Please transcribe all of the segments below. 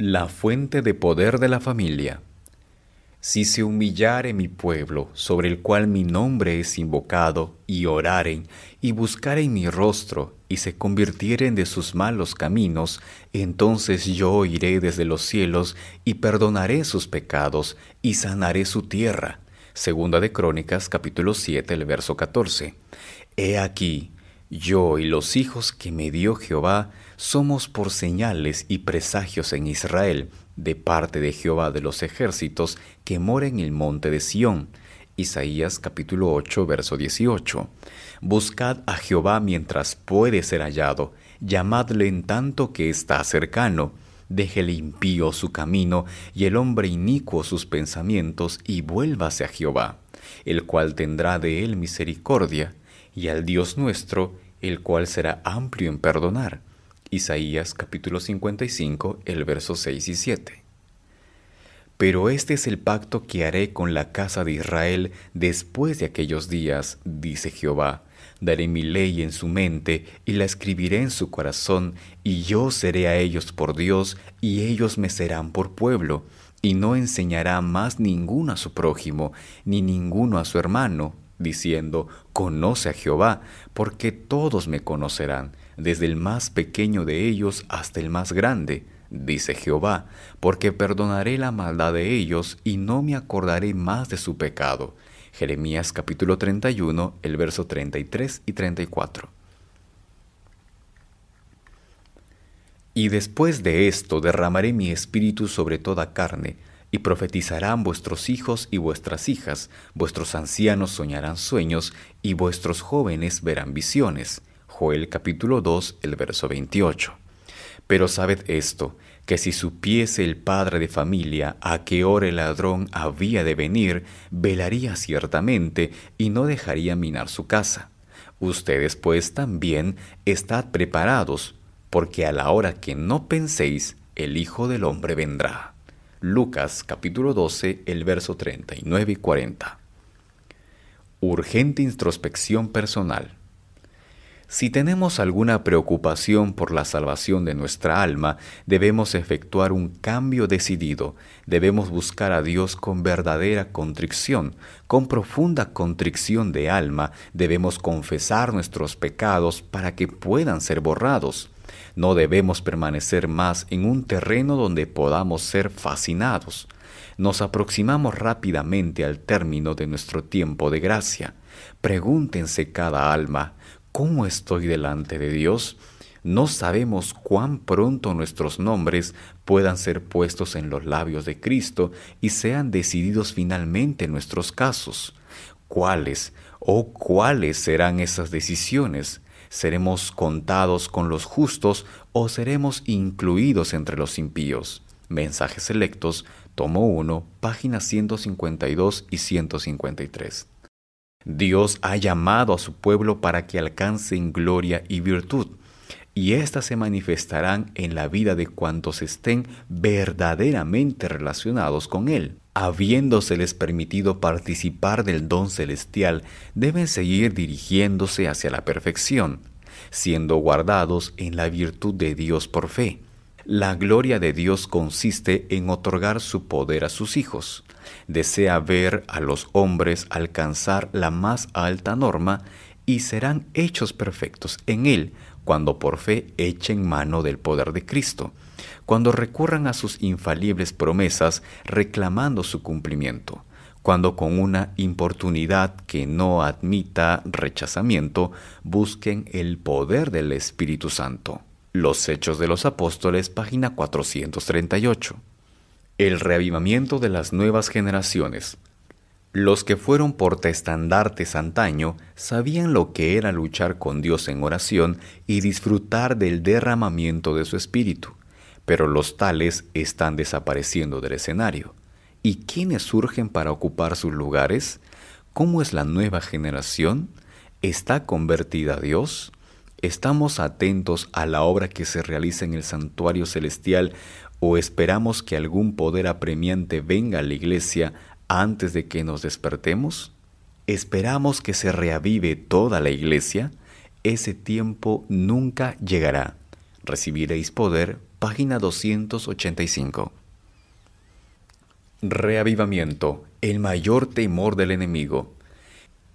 la fuente de poder de la familia. Si se humillare mi pueblo, sobre el cual mi nombre es invocado, y oraren, y buscaren mi rostro, y se convirtieren de sus malos caminos, entonces yo iré desde los cielos, y perdonaré sus pecados, y sanaré su tierra. Segunda de Crónicas capítulo 7, el verso 14. He aquí, yo y los hijos que me dio Jehová somos por señales y presagios en Israel, de parte de Jehová de los ejércitos que mora en el monte de Sión. Isaías capítulo 8, verso 18. Buscad a Jehová mientras puede ser hallado, llamadle en tanto que está cercano. Deje impío su camino y el hombre inicuo sus pensamientos y vuélvase a Jehová, el cual tendrá de él misericordia y al Dios nuestro, el cual será amplio en perdonar. Isaías capítulo 55, el verso 6 y 7. Pero este es el pacto que haré con la casa de Israel después de aquellos días, dice Jehová. Daré mi ley en su mente y la escribiré en su corazón, y yo seré a ellos por Dios, y ellos me serán por pueblo, y no enseñará más ninguno a su prójimo, ni ninguno a su hermano, diciendo, Conoce a Jehová, porque todos me conocerán, desde el más pequeño de ellos hasta el más grande, dice Jehová, porque perdonaré la maldad de ellos y no me acordaré más de su pecado. Jeremías capítulo 31, el verso 33 y 34. Y después de esto derramaré mi espíritu sobre toda carne, y profetizarán vuestros hijos y vuestras hijas, vuestros ancianos soñarán sueños, y vuestros jóvenes verán visiones. Joel capítulo 2, el verso 28. Pero sabed esto, que si supiese el padre de familia a qué hora el ladrón había de venir, velaría ciertamente y no dejaría minar su casa. Ustedes pues también estad preparados, porque a la hora que no penséis, el Hijo del Hombre vendrá. Lucas capítulo 12, el verso 39 y 40. Urgente introspección personal. Si tenemos alguna preocupación por la salvación de nuestra alma, debemos efectuar un cambio decidido, debemos buscar a Dios con verdadera contrición, con profunda contrición de alma, debemos confesar nuestros pecados para que puedan ser borrados. No debemos permanecer más en un terreno donde podamos ser fascinados. Nos aproximamos rápidamente al término de nuestro tiempo de gracia. Pregúntense cada alma, ¿cómo estoy delante de Dios? No sabemos cuán pronto nuestros nombres puedan ser puestos en los labios de Cristo y sean decididos finalmente nuestros casos. ¿Cuáles o cuáles serán esas decisiones? seremos contados con los justos o seremos incluidos entre los impíos. Mensajes selectos, tomo 1, páginas 152 y 153. Dios ha llamado a su pueblo para que alcancen gloria y virtud, y éstas se manifestarán en la vida de cuantos estén verdaderamente relacionados con Él habiéndoseles permitido participar del don celestial, deben seguir dirigiéndose hacia la perfección, siendo guardados en la virtud de Dios por fe. La gloria de Dios consiste en otorgar su poder a sus hijos. Desea ver a los hombres alcanzar la más alta norma y serán hechos perfectos en Él cuando por fe echen mano del poder de Cristo cuando recurran a sus infalibles promesas reclamando su cumplimiento, cuando con una importunidad que no admita rechazamiento busquen el poder del Espíritu Santo. Los Hechos de los Apóstoles, página 438. El reavivamiento de las nuevas generaciones. Los que fueron portaestandartes antaño sabían lo que era luchar con Dios en oración y disfrutar del derramamiento de su espíritu pero los tales están desapareciendo del escenario. ¿Y quiénes surgen para ocupar sus lugares? ¿Cómo es la nueva generación? ¿Está convertida a Dios? ¿Estamos atentos a la obra que se realiza en el santuario celestial o esperamos que algún poder apremiante venga a la iglesia antes de que nos despertemos? ¿Esperamos que se reavive toda la iglesia? Ese tiempo nunca llegará. Recibiréis poder página 285. Reavivamiento, el mayor temor del enemigo.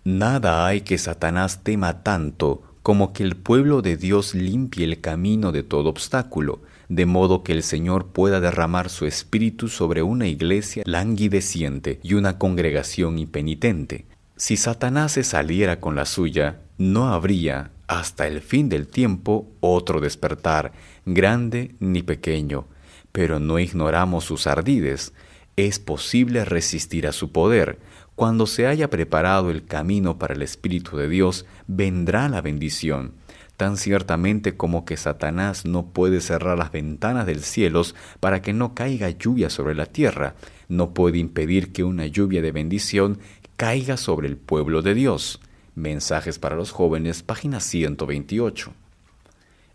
Nada hay que Satanás tema tanto como que el pueblo de Dios limpie el camino de todo obstáculo, de modo que el Señor pueda derramar su espíritu sobre una iglesia languideciente y una congregación impenitente. Si Satanás se saliera con la suya, no habría, hasta el fin del tiempo otro despertar, grande ni pequeño, pero no ignoramos sus ardides. Es posible resistir a su poder. Cuando se haya preparado el camino para el Espíritu de Dios, vendrá la bendición. Tan ciertamente como que Satanás no puede cerrar las ventanas del cielo para que no caiga lluvia sobre la tierra, no puede impedir que una lluvia de bendición caiga sobre el pueblo de Dios. Mensajes para los jóvenes, página 128.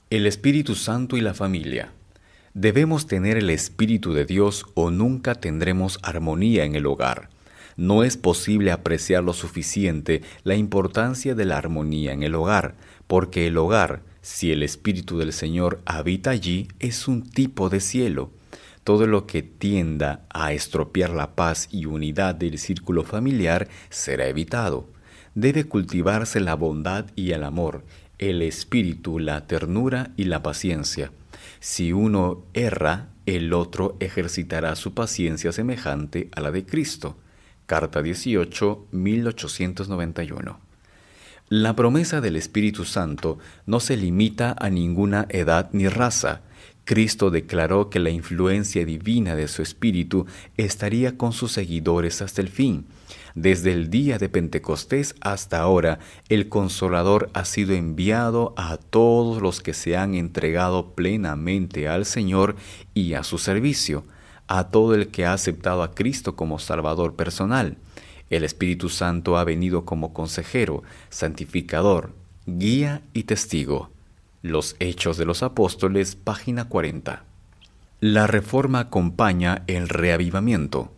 El Espíritu Santo y la familia. Debemos tener el Espíritu de Dios o nunca tendremos armonía en el hogar. No es posible apreciar lo suficiente la importancia de la armonía en el hogar, porque el hogar, si el Espíritu del Señor habita allí, es un tipo de cielo. Todo lo que tienda a estropear la paz y unidad del círculo familiar será evitado debe cultivarse la bondad y el amor, el espíritu, la ternura y la paciencia. Si uno erra, el otro ejercitará su paciencia semejante a la de Cristo. Carta 18, 1891. La promesa del Espíritu Santo no se limita a ninguna edad ni raza, Cristo declaró que la influencia divina de su Espíritu estaría con sus seguidores hasta el fin. Desde el día de Pentecostés hasta ahora, el Consolador ha sido enviado a todos los que se han entregado plenamente al Señor y a su servicio, a todo el que ha aceptado a Cristo como Salvador personal. El Espíritu Santo ha venido como consejero, santificador, guía y testigo. Los Hechos de los Apóstoles, página 40. La reforma acompaña el reavivamiento.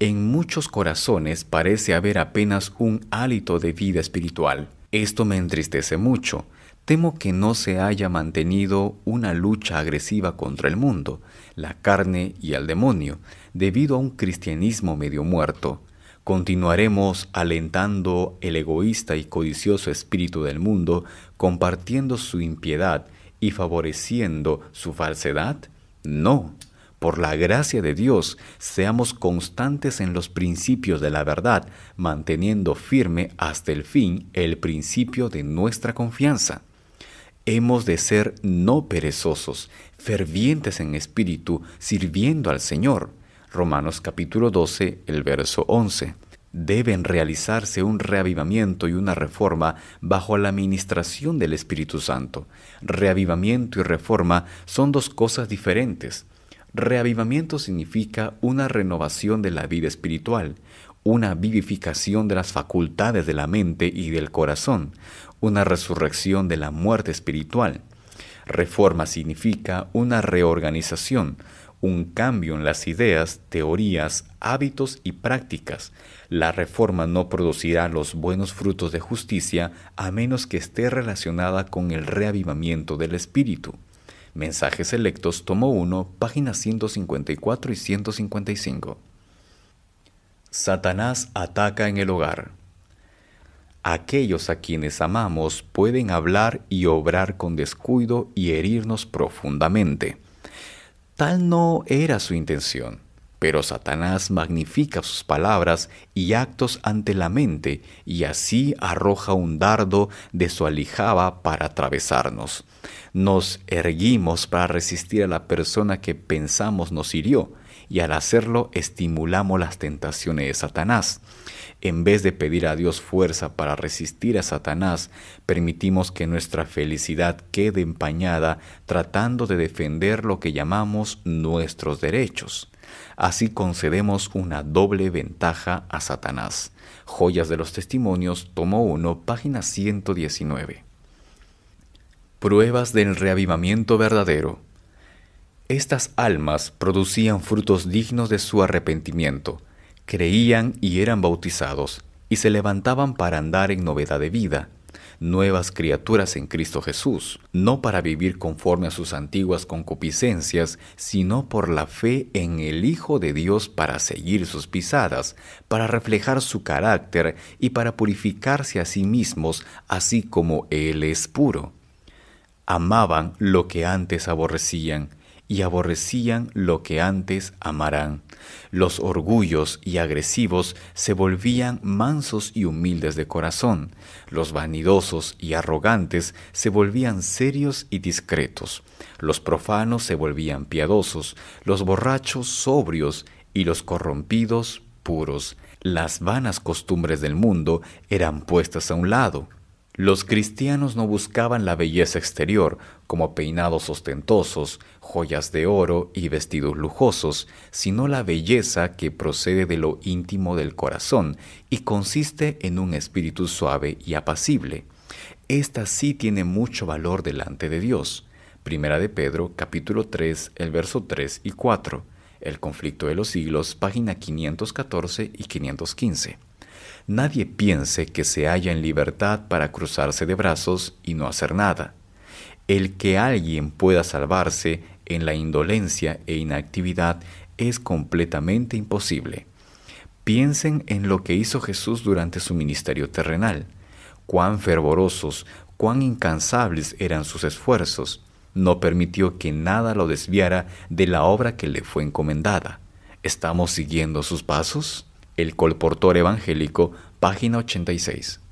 En muchos corazones parece haber apenas un hálito de vida espiritual. Esto me entristece mucho. Temo que no se haya mantenido una lucha agresiva contra el mundo, la carne y el demonio, debido a un cristianismo medio muerto, Continuaremos alentando el egoísta y codicioso espíritu del mundo, compartiendo su impiedad y favoreciendo su falsedad? No. Por la gracia de Dios, seamos constantes en los principios de la verdad, manteniendo firme hasta el fin el principio de nuestra confianza. Hemos de ser no perezosos, fervientes en espíritu, sirviendo al Señor. Romanos capítulo 12, el verso 11. Deben realizarse un reavivamiento y una reforma bajo la administración del Espíritu Santo. Reavivamiento y reforma son dos cosas diferentes. Reavivamiento significa una renovación de la vida espiritual, una vivificación de las facultades de la mente y del corazón, una resurrección de la muerte espiritual. Reforma significa una reorganización, un cambio en las ideas, teorías, hábitos y prácticas. La reforma no producirá los buenos frutos de justicia a menos que esté relacionada con el reavivamiento del espíritu. Mensajes Selectos, tomo 1, páginas 154 y 155. Satanás ataca en el hogar. Aquellos a quienes amamos pueden hablar y obrar con descuido y herirnos profundamente. Tal no era su intención, pero Satanás magnifica sus palabras y actos ante la mente y así arroja un dardo de su alijaba para atravesarnos. Nos erguimos para resistir a la persona que pensamos nos hirió, y al hacerlo estimulamos las tentaciones de Satanás. En vez de pedir a Dios fuerza para resistir a Satanás, permitimos que nuestra felicidad quede empañada tratando de defender lo que llamamos nuestros derechos. Así concedemos una doble ventaja a Satanás. Joyas de los Testimonios, tomo 1, página 119. Pruebas del reavivamiento verdadero. Estas almas producían frutos dignos de su arrepentimiento, creían y eran bautizados, y se levantaban para andar en novedad de vida, nuevas criaturas en Cristo Jesús, no para vivir conforme a sus antiguas concupiscencias, sino por la fe en el Hijo de Dios para seguir sus pisadas, para reflejar su carácter y para purificarse a sí mismos, así como Él es puro. Amaban lo que antes aborrecían, y aborrecían lo que antes amarán. Los orgullos y agresivos se volvían mansos y humildes de corazón. Los vanidosos y arrogantes se volvían serios y discretos. Los profanos se volvían piadosos, los borrachos sobrios y los corrompidos puros. Las vanas costumbres del mundo eran puestas a un lado los cristianos no buscaban la belleza exterior, como peinados ostentosos, joyas de oro y vestidos lujosos, sino la belleza que procede de lo íntimo del corazón y consiste en un espíritu suave y apacible. Esta sí tiene mucho valor delante de Dios. Primera de Pedro, capítulo 3, el verso 3 y 4. El conflicto de los siglos, página 514 y 515. Nadie piense que se halla en libertad para cruzarse de brazos y no hacer nada. El que alguien pueda salvarse en la indolencia e inactividad es completamente imposible. Piensen en lo que hizo Jesús durante su ministerio terrenal, cuán fervorosos, cuán incansables eran sus esfuerzos. No permitió que nada lo desviara de la obra que le fue encomendada. ¿Estamos siguiendo sus pasos? El colportor evangélico, página 86.